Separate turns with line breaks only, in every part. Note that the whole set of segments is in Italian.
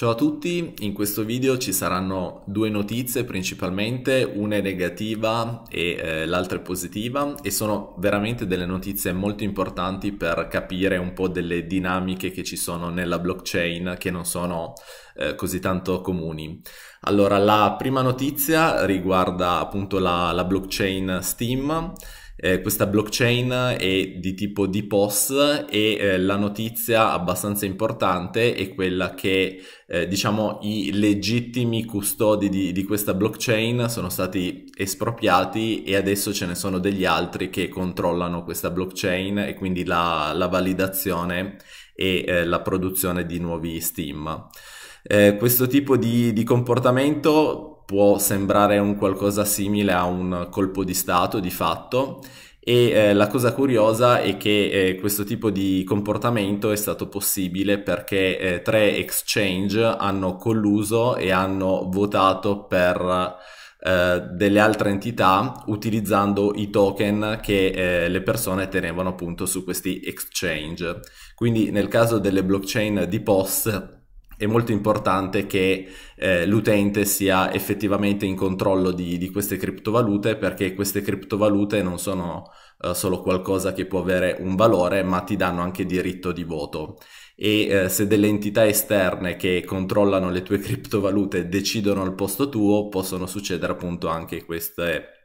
Ciao a tutti, in questo video ci saranno due notizie principalmente, una è negativa e eh, l'altra è positiva e sono veramente delle notizie molto importanti per capire un po' delle dinamiche che ci sono nella blockchain che non sono eh, così tanto comuni. Allora, la prima notizia riguarda appunto la, la blockchain Steam eh, questa blockchain è di tipo DPoS e eh, la notizia abbastanza importante è quella che eh, diciamo i legittimi custodi di, di, questa blockchain sono stati espropriati e adesso ce ne sono degli altri che controllano questa blockchain e quindi la, la validazione e eh, la produzione di nuovi Steam. Eh, questo tipo di, di comportamento può sembrare un qualcosa simile a un colpo di Stato di fatto e eh, la cosa curiosa è che eh, questo tipo di comportamento è stato possibile perché eh, tre exchange hanno colluso e hanno votato per eh, delle altre entità utilizzando i token che eh, le persone tenevano appunto su questi exchange. Quindi nel caso delle blockchain di POS è molto importante che eh, l'utente sia effettivamente in controllo di, di, queste criptovalute perché queste criptovalute non sono eh, solo qualcosa che può avere un valore ma ti danno anche diritto di voto e eh, se delle entità esterne che controllano le tue criptovalute decidono al posto tuo possono succedere appunto anche queste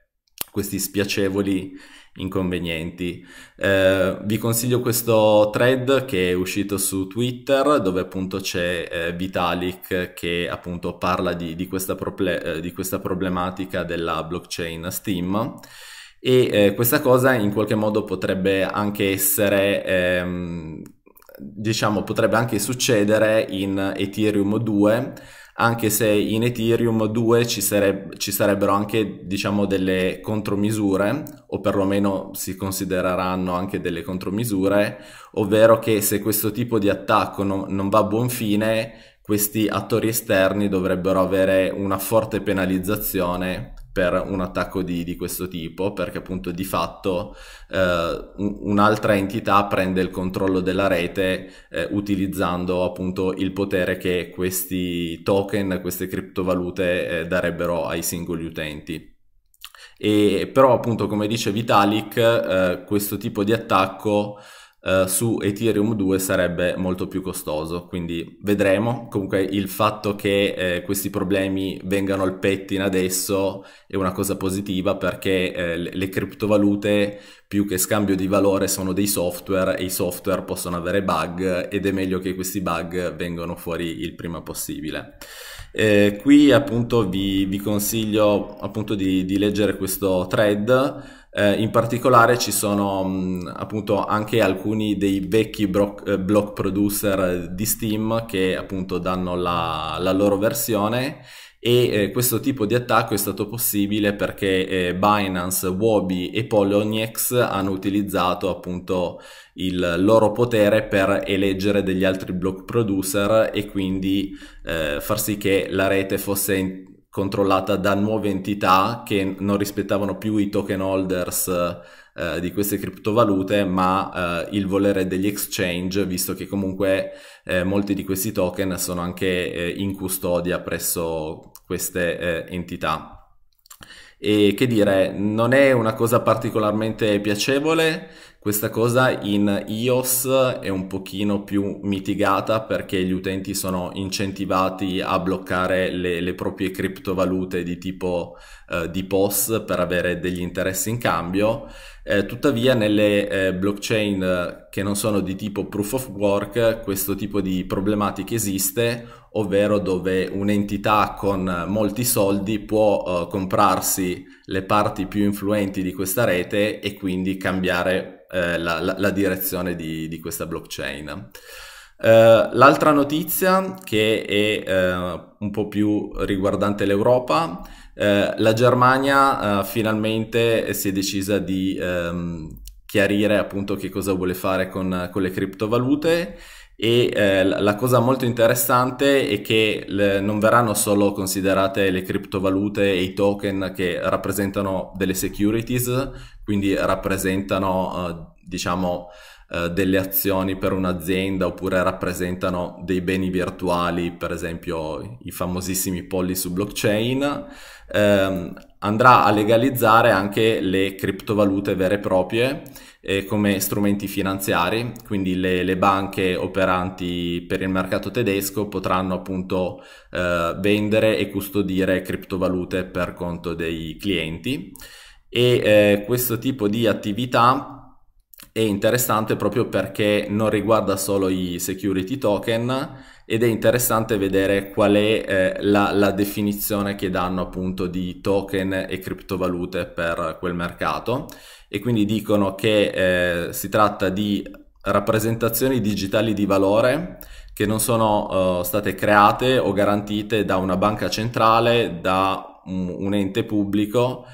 questi spiacevoli inconvenienti. Eh, vi consiglio questo thread che è uscito su Twitter dove appunto c'è eh, Vitalik che appunto parla di, di, questa eh, di, questa problematica della blockchain Steam e eh, questa cosa in qualche modo potrebbe anche essere ehm, diciamo potrebbe anche succedere in Ethereum 2 anche se in Ethereum 2 ci, sareb- ci sarebbero anche diciamo, delle contromisure, o perlomeno si considereranno anche delle contromisure, ovvero che se questo tipo di attacco non, non va a buon fine, questi attori esterni dovrebbero avere una forte penalizzazione per un attacco di, di, questo tipo, perché appunto di fatto eh, un'altra entità prende il controllo della rete eh, utilizzando appunto il potere che questi token, queste criptovalute eh, darebbero ai singoli utenti. E, però appunto come dice Vitalik, eh, questo tipo di attacco eh, su Ethereum 2 sarebbe molto più costoso, quindi vedremo. Comunque il fatto che eh, questi problemi vengano al pettine adesso è una cosa positiva perché eh, le criptovalute più che scambio di valore sono dei software e i software possono avere bug ed è meglio che questi bug vengano fuori il prima possibile. Eh, qui appunto vi, vi consiglio appunto di, di leggere questo thread eh, in particolare ci sono mh, mm, appunto anche alcuni dei vecchi block, eh, block producer di Steam che appunto danno la, la loro versione e eh, questo tipo di attacco è stato possibile perché eh, Binance, Wobi e Poloniex hanno utilizzato appunto il loro potere per eleggere degli altri block producer e quindi eh, far sì che la rete fosse controllata da nuove entità che non rispettavano più i token holders eh, di queste criptovalute, ma eh, il volere degli exchange, visto che comunque eh, molti di questi token sono anche eh, in custodia presso queste eh, entità. E che dire, non è una cosa particolarmente piacevole, questa cosa in iOS è un pochino più mitigata perché gli utenti sono incentivati a bloccare le, le proprie criptovalute di tipo eh, di POS per avere degli interessi in cambio. Eh, tuttavia nelle eh, blockchain eh, che non sono di tipo proof of work questo tipo di problematica esiste, ovvero dove un'entità con eh, molti soldi può eh, comprarsi le parti più influenti di questa rete e quindi cambiare eh, la, la, la, direzione di, di questa blockchain. Uh, l'altra notizia che è uh, un po' più riguardante l'Europa eh, la Germania eh, finalmente eh, si è decisa di ehm, chiarire appunto che cosa vuole fare con, con le criptovalute e eh, la cosa molto interessante è che le, non verranno solo considerate le criptovalute e i token che rappresentano delle securities, quindi rappresentano eh, diciamo eh, delle azioni per un'azienda oppure rappresentano dei beni virtuali, per esempio i famosissimi polli su blockchain, ehm, andrà a legalizzare anche le criptovalute vere e proprie eh, come strumenti finanziari, quindi le, le, banche operanti per il mercato tedesco potranno appunto eh, vendere e custodire criptovalute per conto dei clienti e eh, questo tipo di attività è interessante proprio perché non riguarda solo i security token ed è interessante vedere qual è eh, la, la, definizione che danno appunto di token e criptovalute per quel mercato e quindi dicono che eh, si tratta di rappresentazioni digitali di valore che non sono eh, state create o garantite da una banca centrale, da un, un ente pubblico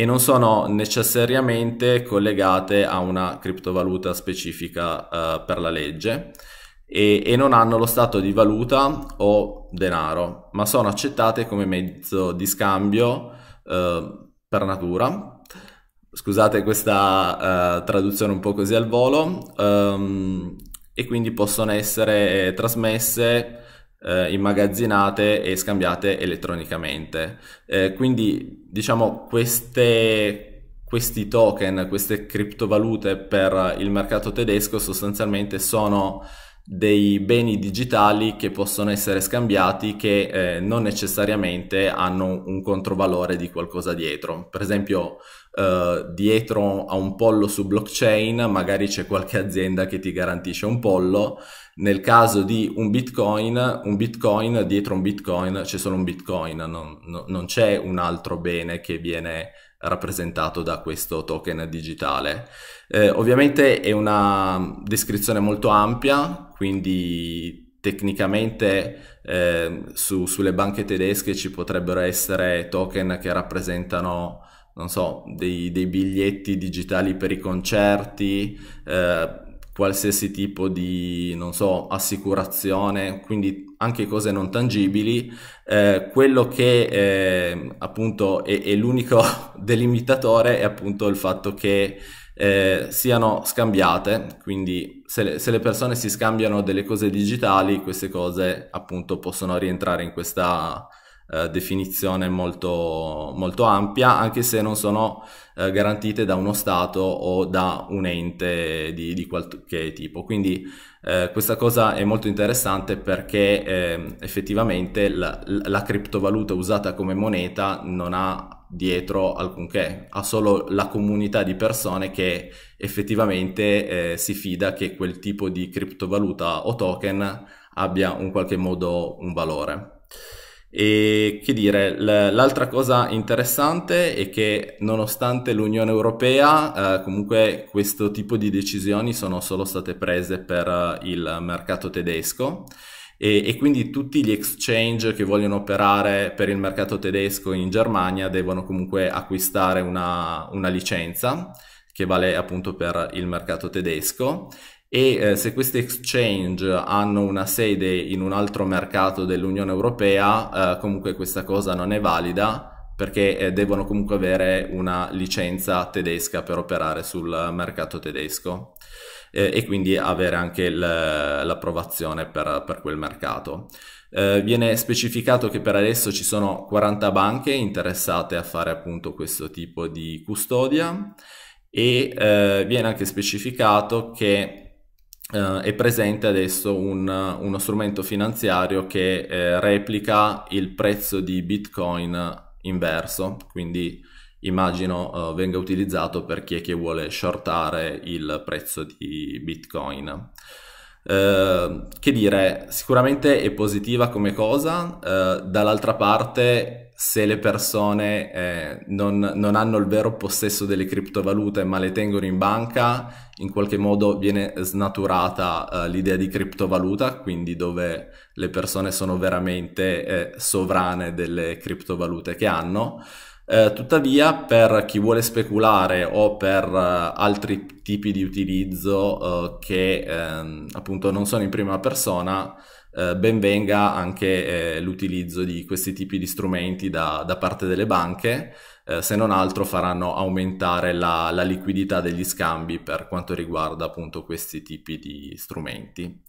e non sono necessariamente collegate a una criptovaluta specifica eh, per la legge e, e non hanno lo stato di valuta o denaro, ma sono accettate come mezzo di scambio eh, per natura. Scusate questa eh, traduzione un po' così al volo, ehm, e quindi possono essere trasmesse eh, immagazzinate e scambiate elettronicamente. Eh, quindi diciamo queste, questi token, queste criptovalute per il mercato tedesco sostanzialmente sono dei beni digitali che possono essere scambiati che eh, non necessariamente hanno un controvalore di qualcosa dietro. Per esempio eh, dietro a un pollo su blockchain magari c'è qualche azienda che ti garantisce un pollo, nel caso di un bitcoin, un bitcoin dietro un bitcoin c'è solo un bitcoin, non, no, non c'è un altro bene che viene rappresentato da questo token digitale. Eh, ovviamente è una descrizione molto ampia, quindi tecnicamente eh, su, sulle banche tedesche ci potrebbero essere token che rappresentano non so, dei, dei biglietti digitali per i concerti, eh, qualsiasi tipo di, non so, assicurazione, quindi anche cose non tangibili. Eh, quello che eh, appunto è, è l'unico delimitatore è appunto il fatto che eh, siano scambiate, quindi se le, se le, persone si scambiano delle cose digitali, queste cose appunto possono rientrare in questa eh, definizione molto, molto, ampia, anche se non sono eh, garantite da uno Stato o da un ente di, di qualche tipo. Quindi eh, questa cosa è molto interessante perché ehm, effettivamente la, la criptovaluta usata come moneta non ha dietro alcunché, ha solo la comunità di persone che effettivamente eh, si fida che quel tipo di criptovaluta o token abbia in qualche modo un valore. E che dire, l'altra cosa interessante è che nonostante l'Unione Europea, eh, comunque questo tipo di decisioni sono solo state prese per eh, il mercato tedesco e, e, quindi tutti gli exchange che vogliono operare per il mercato tedesco in Germania devono comunque acquistare una, una licenza che vale appunto per il mercato tedesco e eh, se questi exchange hanno una sede in un altro mercato dell'Unione Europea, eh, comunque questa cosa non è valida perché eh, devono comunque avere una licenza tedesca per operare sul mercato tedesco eh, e quindi avere anche l'approvazione per, per, quel mercato. Eh, viene specificato che per adesso ci sono 40 banche interessate a fare appunto questo tipo di custodia e eh, viene anche specificato che Uh, è presente adesso un, uno strumento finanziario che eh, replica il prezzo di Bitcoin inverso, quindi immagino uh, venga utilizzato per chi è che vuole shortare il prezzo di Bitcoin. Uh, che dire, sicuramente è positiva come cosa, dall'altra parte se le persone eh, non, non, hanno il vero possesso delle criptovalute ma le tengono in banca, in qualche modo viene snaturata eh, l'idea di criptovaluta, quindi dove le persone sono veramente eh, sovrane delle criptovalute che hanno. Eh, tuttavia, per chi vuole speculare o per eh, altri tipi di utilizzo eh, che ehm, appunto non sono in prima persona, eh, ben venga anche eh, l'utilizzo di questi tipi di strumenti da, da parte delle banche, eh, se non altro faranno aumentare la, la, liquidità degli scambi per quanto riguarda appunto questi tipi di strumenti.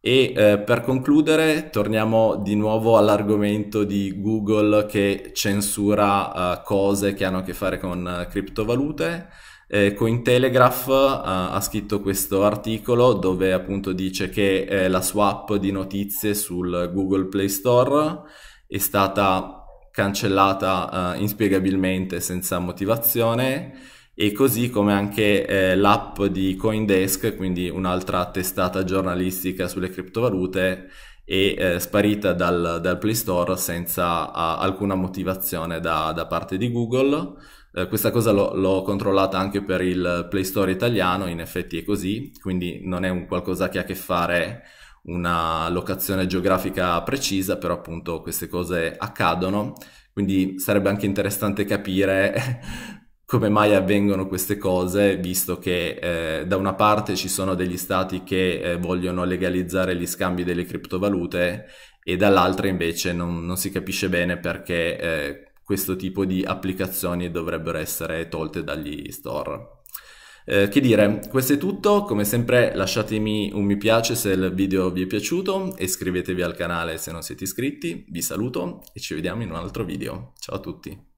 E eh, per concludere torniamo di nuovo all'argomento di Google che censura eh, cose che hanno a che fare con eh, criptovalute eh, Cointelegraph ha, eh, ha, scritto questo articolo dove appunto dice che eh, la app di notizie sul Google Play Store è stata cancellata eh, inspiegabilmente senza motivazione e così come anche eh, l'app di Coindesk, quindi un'altra testata giornalistica sulle criptovalute, è eh, sparita dal, dal, Play Store senza a, alcuna motivazione da, da parte di Google eh, questa cosa l'ho controllata anche per il Play Store italiano, in effetti è così, quindi non è un qualcosa che ha a che fare una locazione geografica precisa, però appunto queste cose accadono, quindi sarebbe anche interessante capire come mai avvengono queste cose, visto che eh, da una parte ci sono degli stati che eh, vogliono legalizzare gli scambi delle criptovalute e dall'altra invece non, non, si capisce bene perché eh, questo tipo di applicazioni dovrebbero essere tolte dagli store. Eh, che dire, questo è tutto, come sempre lasciatemi un mi piace se il video vi è piaciuto e iscrivetevi al canale se non siete iscritti, vi saluto e ci vediamo in un altro video, ciao a tutti!